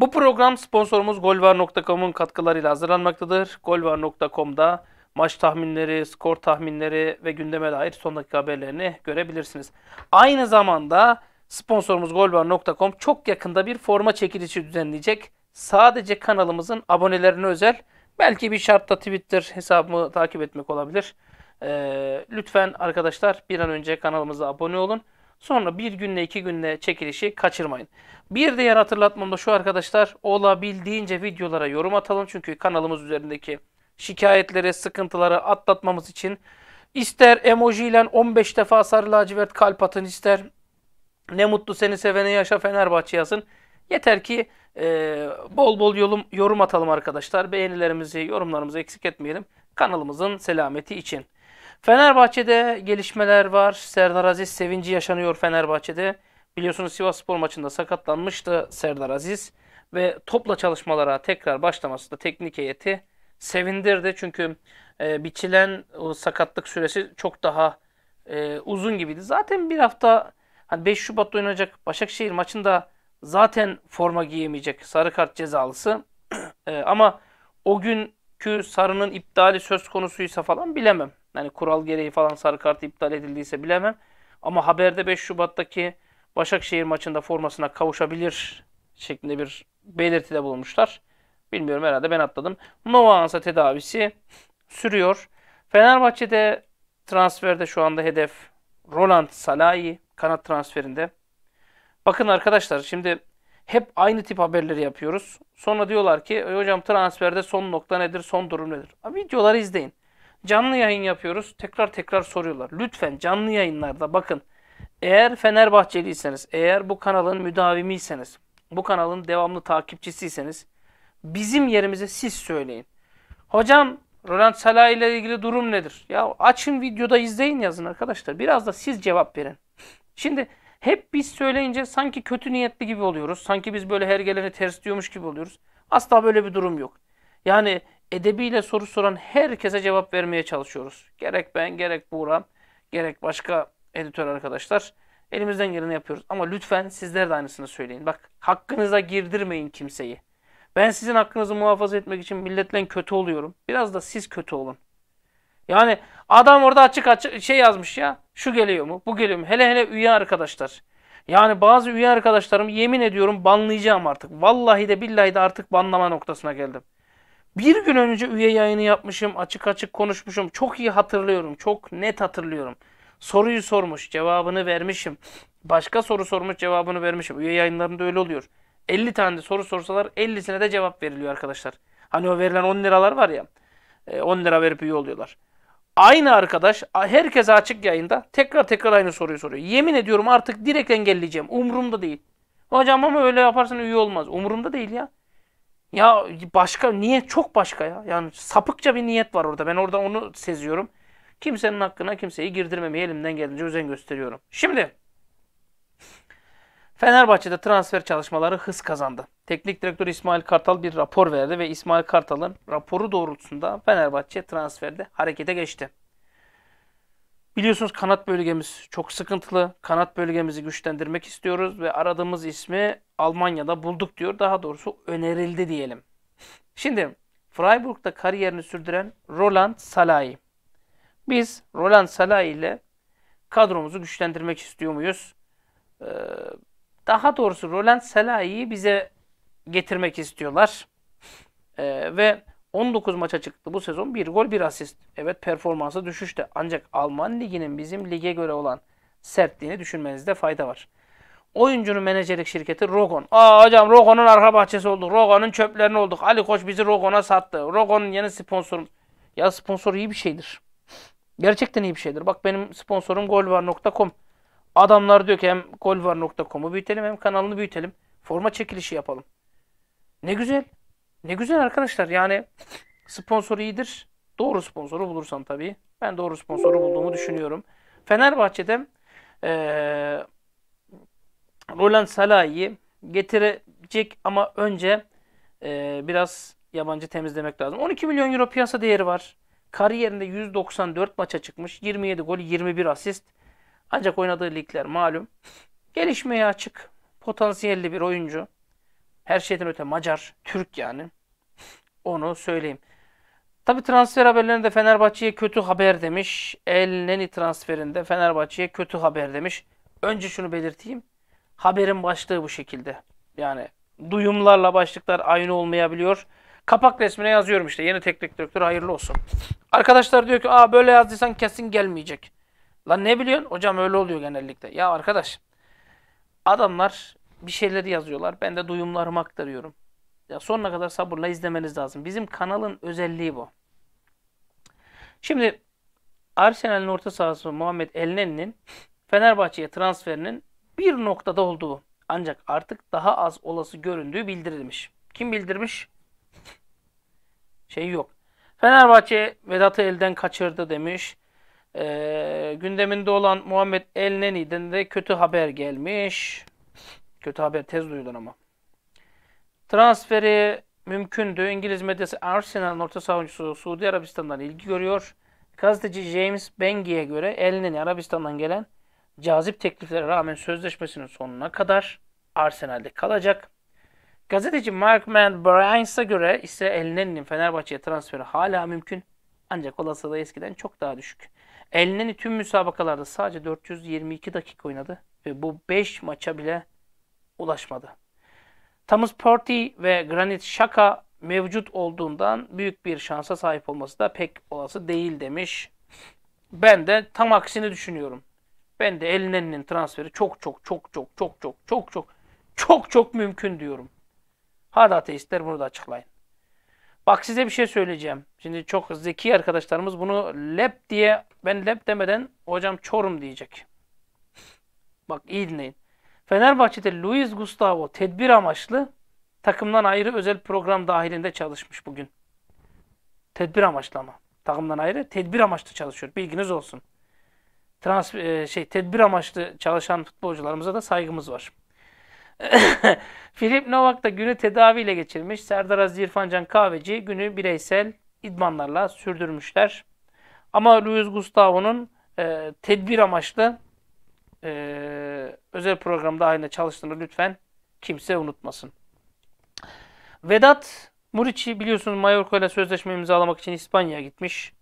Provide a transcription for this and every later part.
Bu program sponsorumuz golvar.com'un katkılarıyla hazırlanmaktadır. Golvar.com'da maç tahminleri, skor tahminleri ve gündeme dair son dakika haberlerini görebilirsiniz. Aynı zamanda sponsorumuz golvar.com çok yakında bir forma çekilişi düzenleyecek. Sadece kanalımızın abonelerine özel belki bir şartta Twitter hesabımı takip etmek olabilir. Ee, lütfen arkadaşlar bir an önce kanalımıza abone olun. Sonra bir günle iki günle çekilişi kaçırmayın. Bir diğer hatırlatmam da şu arkadaşlar. Olabildiğince videolara yorum atalım. Çünkü kanalımız üzerindeki şikayetleri, sıkıntıları atlatmamız için ister emoji ile 15 defa sarı lacivert kalp atın ister ne mutlu seni sevene yaşa Fenerbahçe yazın. Yeter ki e, bol bol yolum, yorum atalım arkadaşlar. Beğenilerimizi, yorumlarımızı eksik etmeyelim. Kanalımızın selameti için. Fenerbahçe'de gelişmeler var. Serdar Aziz sevinci yaşanıyor Fenerbahçe'de. Biliyorsunuz Sivas Spor maçında sakatlanmıştı Serdar Aziz. Ve topla çalışmalara tekrar başlaması da teknik heyeti sevindirdi. Çünkü e, biçilen o sakatlık süresi çok daha e, uzun gibiydi. Zaten bir hafta hani 5 Şubat'ta oynayacak Başakşehir maçında zaten forma giyemeyecek sarı kart cezalısı. e, ama o günkü sarının iptali söz konusuysa falan bilemem. Yani kural gereği falan sarı kart iptal edildiyse bilemem. Ama haberde 5 Şubat'taki Başakşehir maçında formasına kavuşabilir şeklinde bir belirtide bulunmuşlar. Bilmiyorum herhalde ben atladım. Nova Ansa tedavisi sürüyor. Fenerbahçe'de transferde şu anda hedef Roland Salahi kanat transferinde. Bakın arkadaşlar şimdi hep aynı tip haberleri yapıyoruz. Sonra diyorlar ki e hocam transferde son nokta nedir, son durum nedir? Abi, videoları izleyin. Canlı yayın yapıyoruz. Tekrar tekrar soruyorlar. Lütfen canlı yayınlarda bakın. Eğer Fenerbahçeliyseniz, eğer bu kanalın müdavimiyseniz, bu kanalın devamlı takipçisiyseniz bizim yerimize siz söyleyin. Hocam Roland Salah ile ilgili durum nedir? Ya açın videoda izleyin yazın arkadaşlar. Biraz da siz cevap verin. Şimdi hep biz söyleyince sanki kötü niyetli gibi oluyoruz. Sanki biz böyle her geleni ters diyormuş gibi oluyoruz. Asla böyle bir durum yok. Yani edebiyle soru soran herkese cevap vermeye çalışıyoruz. Gerek ben, gerek Buğra, gerek başka editör arkadaşlar elimizden geleni yapıyoruz. Ama lütfen sizler de aynısını söyleyin. Bak hakkınıza girdirmeyin kimseyi. Ben sizin hakkınızı muhafaza etmek için milletle kötü oluyorum. Biraz da siz kötü olun. Yani adam orada açık açık şey yazmış ya. Şu geliyor mu? Bu geliyor mu? Hele hele üye arkadaşlar. Yani bazı üye arkadaşlarım yemin ediyorum banlayacağım artık. Vallahi de billahi de artık banlama noktasına geldim. Bir gün önce üye yayını yapmışım, açık açık konuşmuşum. Çok iyi hatırlıyorum, çok net hatırlıyorum. Soruyu sormuş, cevabını vermişim. Başka soru sormuş, cevabını vermişim. Üye yayınlarında öyle oluyor. 50 tane de soru sorsalar 50'sine de cevap veriliyor arkadaşlar. Hani o verilen 10 liralar var ya. 10 e, lira verip üye oluyorlar. Aynı arkadaş herkese açık yayında tekrar tekrar aynı soruyu soruyor. Yemin ediyorum artık direkt engelleyeceğim. Umurumda değil. Hocam ama öyle yaparsan üye olmaz. Umurumda değil ya. Ya başka niyet çok başka ya. Yani sapıkça bir niyet var orada. Ben orada onu seziyorum. Kimsenin hakkına kimseyi girdirmemeye elimden geldiğince özen gösteriyorum. Şimdi Fenerbahçe'de transfer çalışmaları hız kazandı. Teknik direktör İsmail Kartal bir rapor verdi ve İsmail Kartal'ın raporu doğrultusunda Fenerbahçe transferde harekete geçti. Biliyorsunuz kanat bölgemiz çok sıkıntılı. Kanat bölgemizi güçlendirmek istiyoruz ve aradığımız ismi Almanya'da bulduk diyor. Daha doğrusu önerildi diyelim. Şimdi Freiburg'da kariyerini sürdüren Roland Salay. Biz Roland Salay ile kadromuzu güçlendirmek istiyor muyuz? Ee, daha doğrusu Roland Salay'ı bize getirmek istiyorlar. Ee, ve 19 maça çıktı bu sezon. 1 gol 1 asist. Evet performansı düşüşte. Ancak Alman liginin bizim lige göre olan sertliğini düşünmenizde fayda var. Oyuncunun menajerlik şirketi Rogon. Aa hocam Rogon'un arka bahçesi olduk. Rogon'un çöplerini olduk. Ali Koç bizi Rogon'a sattı. Rogon'un yeni sponsorum. Ya sponsor iyi bir şeydir. Gerçekten iyi bir şeydir. Bak benim sponsorum golvar.com. Adamlar diyor ki hem golvar.com'u büyütelim hem kanalını büyütelim. Forma çekilişi yapalım. Ne güzel. Ne güzel arkadaşlar yani sponsor iyidir. Doğru sponsoru bulursan tabii. Ben doğru sponsoru bulduğumu düşünüyorum. Fenerbahçe'de e, Roland Salah'yı getirecek ama önce e, biraz yabancı temizlemek lazım. 12 milyon euro piyasa değeri var. Kariyerinde 194 maça çıkmış. 27 gol, 21 asist. Ancak oynadığı ligler malum. Gelişmeye açık. Potansiyelli bir oyuncu. Her şeyden öte Macar, Türk yani. Onu söyleyeyim. Tabi transfer haberlerinde Fenerbahçe'ye kötü haber demiş. Elneni transferinde Fenerbahçe'ye kötü haber demiş. Önce şunu belirteyim. Haberin başlığı bu şekilde. Yani duyumlarla başlıklar aynı olmayabiliyor. Kapak resmine yazıyorum işte. Yeni teknik direktör hayırlı olsun. Arkadaşlar diyor ki Aa, böyle yazdıysan kesin gelmeyecek. Lan ne biliyorsun? Hocam öyle oluyor genellikle. Ya arkadaş adamlar bir şeyler yazıyorlar. Ben de duyumlarımı aktarıyorum. Ya sonuna kadar sabırla izlemeniz lazım. Bizim kanalın özelliği bu. Şimdi Arsenal'in orta sahası Muhammed Elneni'nin Fenerbahçe'ye transferinin bir noktada olduğu ancak artık daha az olası göründüğü bildirilmiş. Kim bildirmiş? Şey yok. Fenerbahçe Vedat'ı elden kaçırdı demiş. Ee, gündeminde olan Muhammed Elneni'den de kötü haber gelmiş. Kötü haber tez duyulur ama. Transferi mümkündü. İngiliz medyası Arsenal'ın orta savuncusu Suudi Arabistan'dan ilgi görüyor. Gazeteci James Bengi'ye göre elinin Arabistan'dan gelen cazip tekliflere rağmen sözleşmesinin sonuna kadar Arsenal'de kalacak. Gazeteci Mark Man Bryan's'a göre ise Elneni'nin Fenerbahçe'ye transferi hala mümkün. Ancak olasılığı eskiden çok daha düşük. Elneni tüm müsabakalarda sadece 422 dakika oynadı ve bu 5 maça bile ulaşmadı. Thomas Purdy ve Granit Xhaka mevcut olduğundan büyük bir şansa sahip olması da pek olası değil demiş. Ben de tam aksini düşünüyorum. Ben de Elneni'nin transferi çok çok çok çok çok çok çok çok çok çok mümkün diyorum. Hadi ateistler bunu da açıklayın. Bak size bir şey söyleyeceğim. Şimdi çok zeki arkadaşlarımız bunu lep diye ben lep demeden hocam çorum diyecek. Bak iyi dinleyin. Fenerbahçe'de Luis Gustavo tedbir amaçlı takımdan ayrı özel program dahilinde çalışmış bugün. Tedbir amaçlı ama. Takımdan ayrı tedbir amaçlı çalışıyor. Bilginiz olsun. Trans e, şey tedbir amaçlı çalışan futbolcularımıza da saygımız var. Filip Novak da günü tedaviyle geçirmiş. Serdar Aziz İrfan Can Kahveci günü bireysel idmanlarla sürdürmüşler. Ama Luis Gustavo'nun e, tedbir amaçlı e, özel programda aynı çalıştığını lütfen kimse unutmasın. Vedat Muriçi biliyorsunuz Mallorca ile sözleşme imzalamak için İspanya'ya gitmiş.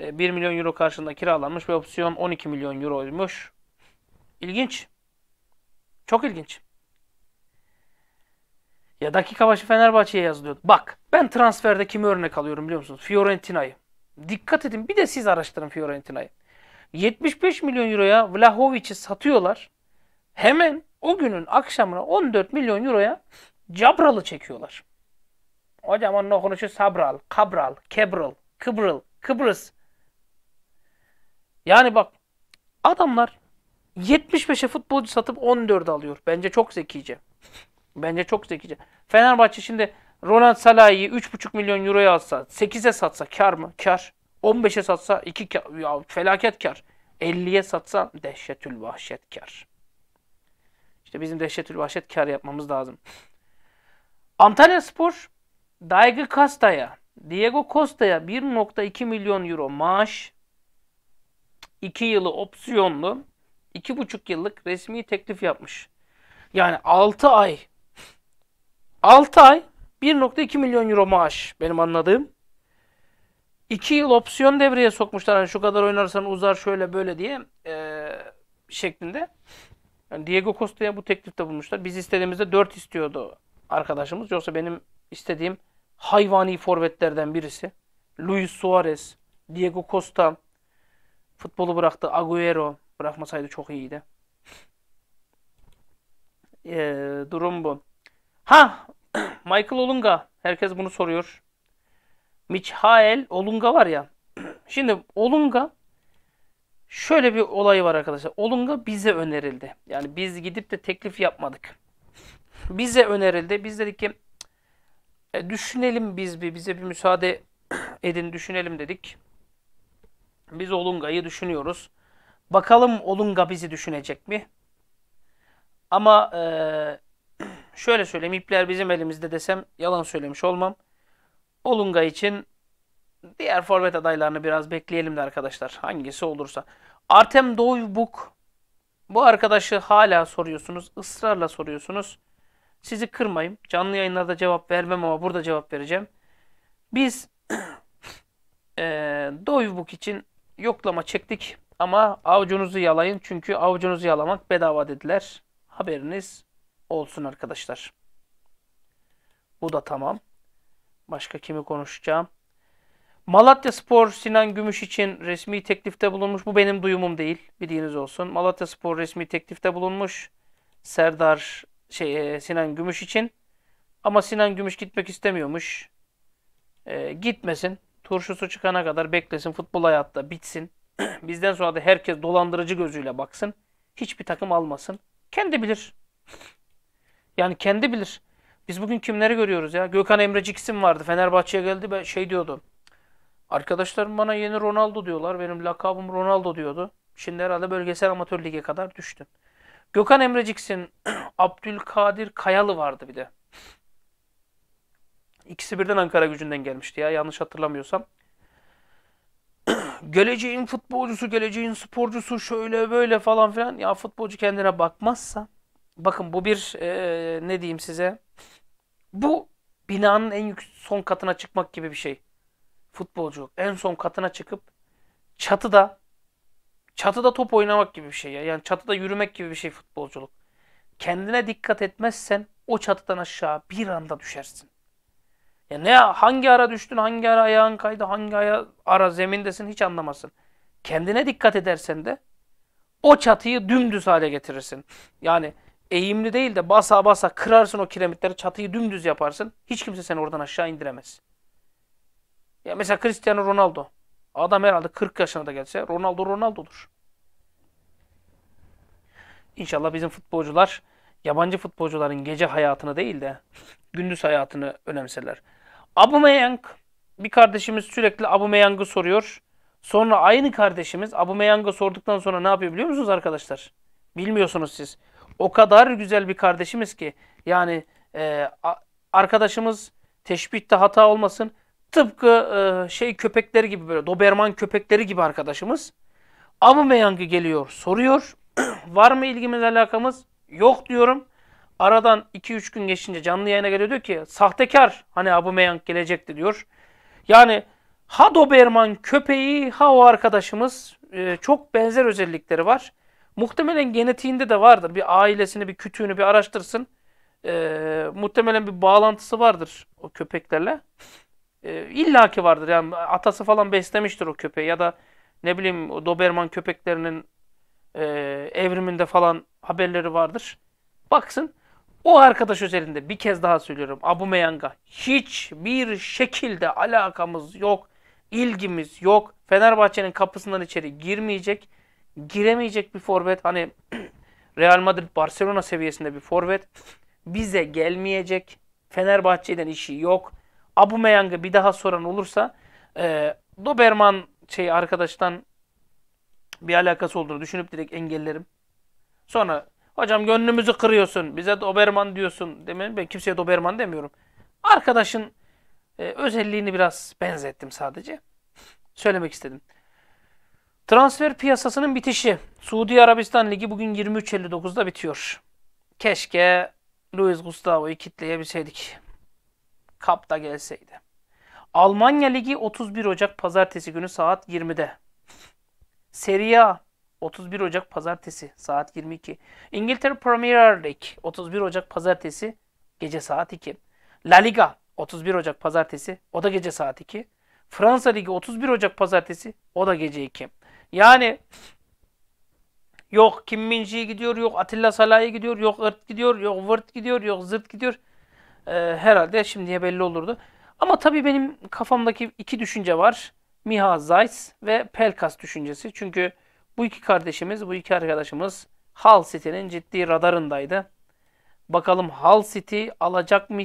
1 ee, milyon euro karşılığında kiralanmış ve opsiyon 12 milyon euroymuş. İlginç. Çok ilginç. Ya dakika başı Fenerbahçe'ye yazılıyordu. Bak ben transferde kimi örnek alıyorum biliyor musunuz? Fiorentina'yı. Dikkat edin bir de siz araştırın Fiorentina'yı. 75 milyon euroya Vlahovic'i satıyorlar. Hemen o günün akşamına 14 milyon euroya Cabral'ı çekiyorlar. Hocam onun okunuşu Sabral, Kabral, Kebral, Kıbrıl, Kıbrıs. Yani bak adamlar 75'e futbolcu satıp 14 alıyor. Bence çok zekice. Bence çok zekice. Fenerbahçe şimdi Ronald Salah'ı 3,5 milyon euroya alsa, 8'e satsa kar mı? Kar. 15'e satsa 2 ya felaket kar. 50'ye satsa dehşetül vahşet kar. İşte bizim dehşetül vahşet kar yapmamız lazım. Antalya Spor, Daigo Costa'ya Diego Costa'ya 1.2 milyon euro maaş, 2 yılı opsiyonlu, 2,5 yıllık resmi teklif yapmış. Yani 6 ay, 6 ay 1.2 milyon euro maaş benim anladığım. İki yıl opsiyon devreye sokmuşlar. Hani şu kadar oynarsan uzar şöyle böyle diye e, şeklinde. Yani Diego Costa'ya bu teklifte bulmuşlar. Biz istediğimizde 4 istiyordu arkadaşımız. Yoksa benim istediğim hayvani forvetlerden birisi. Luis Suarez, Diego Costa futbolu bıraktı. Agüero bırakmasaydı çok iyiydi. Ee, durum bu. Ha, Michael Olunga. Herkes bunu soruyor. Michael Olunga var ya. Şimdi Olunga şöyle bir olay var arkadaşlar. Olunga bize önerildi. Yani biz gidip de teklif yapmadık. Bize önerildi. Biz dedik ki e, düşünelim biz bir bize bir müsaade edin düşünelim dedik. Biz Olunga'yı düşünüyoruz. Bakalım Olunga bizi düşünecek mi? Ama e, şöyle söyleyeyim ipler bizim elimizde desem yalan söylemiş olmam. Olunga için diğer forvet adaylarını biraz bekleyelim de arkadaşlar. Hangisi olursa. Artem Doğubuk Bu arkadaşı hala soruyorsunuz. ısrarla soruyorsunuz. Sizi kırmayayım. Canlı yayınlarda cevap vermem ama burada cevap vereceğim. Biz e, Doyvbuk için yoklama çektik. Ama avucunuzu yalayın. Çünkü avucunuzu yalamak bedava dediler. Haberiniz olsun arkadaşlar. Bu da tamam. Başka kimi konuşacağım? Malatya Spor Sinan Gümüş için resmi teklifte bulunmuş. Bu benim duyumum değil. Bildiğiniz olsun. Malatya Spor resmi teklifte bulunmuş. Serdar şey, e, Sinan Gümüş için. Ama Sinan Gümüş gitmek istemiyormuş. E, gitmesin. Turşusu çıkana kadar beklesin. Futbol hayatta bitsin. Bizden sonra da herkes dolandırıcı gözüyle baksın. Hiçbir takım almasın. Kendi bilir. Yani kendi bilir. Biz bugün kimleri görüyoruz ya? Gökhan Emrecik isim vardı. Fenerbahçe'ye geldi ve şey diyordu. Arkadaşlarım bana yeni Ronaldo diyorlar. Benim lakabım Ronaldo diyordu. Şimdi herhalde bölgesel amatör lige kadar düştüm. Gökhan Emrecik'sin Abdülkadir Kayalı vardı bir de. İkisi birden Ankara gücünden gelmişti ya yanlış hatırlamıyorsam. geleceğin futbolcusu, geleceğin sporcusu şöyle böyle falan filan. Ya futbolcu kendine bakmazsa, bakın bu bir e, ne diyeyim size bu binanın en yük son katına çıkmak gibi bir şey. Futbolcu en son katına çıkıp çatıda çatıda top oynamak gibi bir şey ya. Yani çatıda yürümek gibi bir şey futbolculuk. Kendine dikkat etmezsen o çatıdan aşağı bir anda düşersin. Ya ne hangi ara düştün, hangi ara ayağın kaydı, hangi ara, ara zemindesin hiç anlamazsın. Kendine dikkat edersen de o çatıyı dümdüz hale getirirsin. Yani eğimli değil de basa basa kırarsın o kiremitleri, çatıyı dümdüz yaparsın. Hiç kimse seni oradan aşağı indiremez. Ya mesela Cristiano Ronaldo. Adam herhalde 40 yaşına da gelse Ronaldo Ronaldo'dur. İnşallah bizim futbolcular yabancı futbolcuların gece hayatını değil de gündüz hayatını önemserler. Aubameyang bir kardeşimiz sürekli Aubameyang'ı soruyor. Sonra aynı kardeşimiz Aubameyang'ı sorduktan sonra ne yapıyor biliyor musunuz arkadaşlar? Bilmiyorsunuz siz o kadar güzel bir kardeşimiz ki yani e, arkadaşımız teşbihte hata olmasın. Tıpkı e, şey köpekleri gibi böyle Doberman köpekleri gibi arkadaşımız. Abu Meyangı geliyor soruyor. Var mı ilgimiz alakamız? Yok diyorum. Aradan 2-3 gün geçince canlı yayına geliyor diyor ki sahtekar hani Abu Meyang gelecekti diyor. Yani ha Doberman köpeği ha o arkadaşımız e, çok benzer özellikleri var. Muhtemelen genetiğinde de vardır. Bir ailesini, bir kütüğünü bir araştırsın. Ee, muhtemelen bir bağlantısı vardır o köpeklerle. Ee, İlla ki vardır. Yani atası falan beslemiştir o köpeği ya da ne bileyim Doberman köpeklerinin e, evriminde falan haberleri vardır. Baksın o arkadaş üzerinde. bir kez daha söylüyorum Abu Abumeyang'a hiçbir şekilde alakamız yok, ilgimiz yok. Fenerbahçe'nin kapısından içeri girmeyecek giremeyecek bir forvet hani Real Madrid Barcelona seviyesinde bir forvet bize gelmeyecek. Fenerbahçe'den işi yok. Abu Meyang'ı bir daha soran olursa e, Doberman şey arkadaştan bir alakası olduğunu düşünüp direkt engellerim. Sonra hocam gönlümüzü kırıyorsun. Bize Doberman diyorsun. Demin ben kimseye Doberman demiyorum. Arkadaşın e, özelliğini biraz benzettim sadece. Söylemek istedim. Transfer piyasasının bitişi. Suudi Arabistan Ligi bugün 23.59'da bitiyor. Keşke Luis Gustavo'yu kitleyebilseydik. Kap da gelseydi. Almanya Ligi 31 Ocak Pazartesi günü saat 20'de. Serie A 31 Ocak Pazartesi saat 22. İngiltere Premier League 31 Ocak Pazartesi gece saat 2. La Liga 31 Ocak Pazartesi o da gece saat 2. Fransa Ligi 31 Ocak Pazartesi o da gece 2. Yani yok Kim Minji gidiyor, yok Atilla Salah'ı gidiyor, yok Irt gidiyor, yok Vırt gidiyor, yok Zırt gidiyor. Ee, herhalde şimdiye belli olurdu. Ama tabii benim kafamdaki iki düşünce var. Miha Zayt ve Pelkas düşüncesi. Çünkü bu iki kardeşimiz, bu iki arkadaşımız Hal City'nin ciddi radarındaydı. Bakalım Hal City alacak mı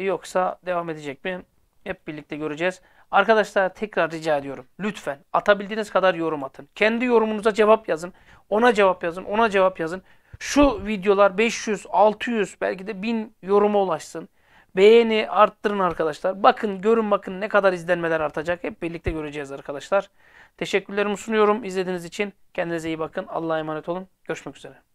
yoksa devam edecek mi? Hep birlikte göreceğiz. Arkadaşlar tekrar rica ediyorum. Lütfen atabildiğiniz kadar yorum atın. Kendi yorumunuza cevap yazın. Ona cevap yazın. Ona cevap yazın. Şu videolar 500, 600 belki de 1000 yoruma ulaşsın. Beğeni arttırın arkadaşlar. Bakın görün bakın ne kadar izlenmeler artacak. Hep birlikte göreceğiz arkadaşlar. Teşekkürlerimi sunuyorum izlediğiniz için. Kendinize iyi bakın. Allah'a emanet olun. Görüşmek üzere.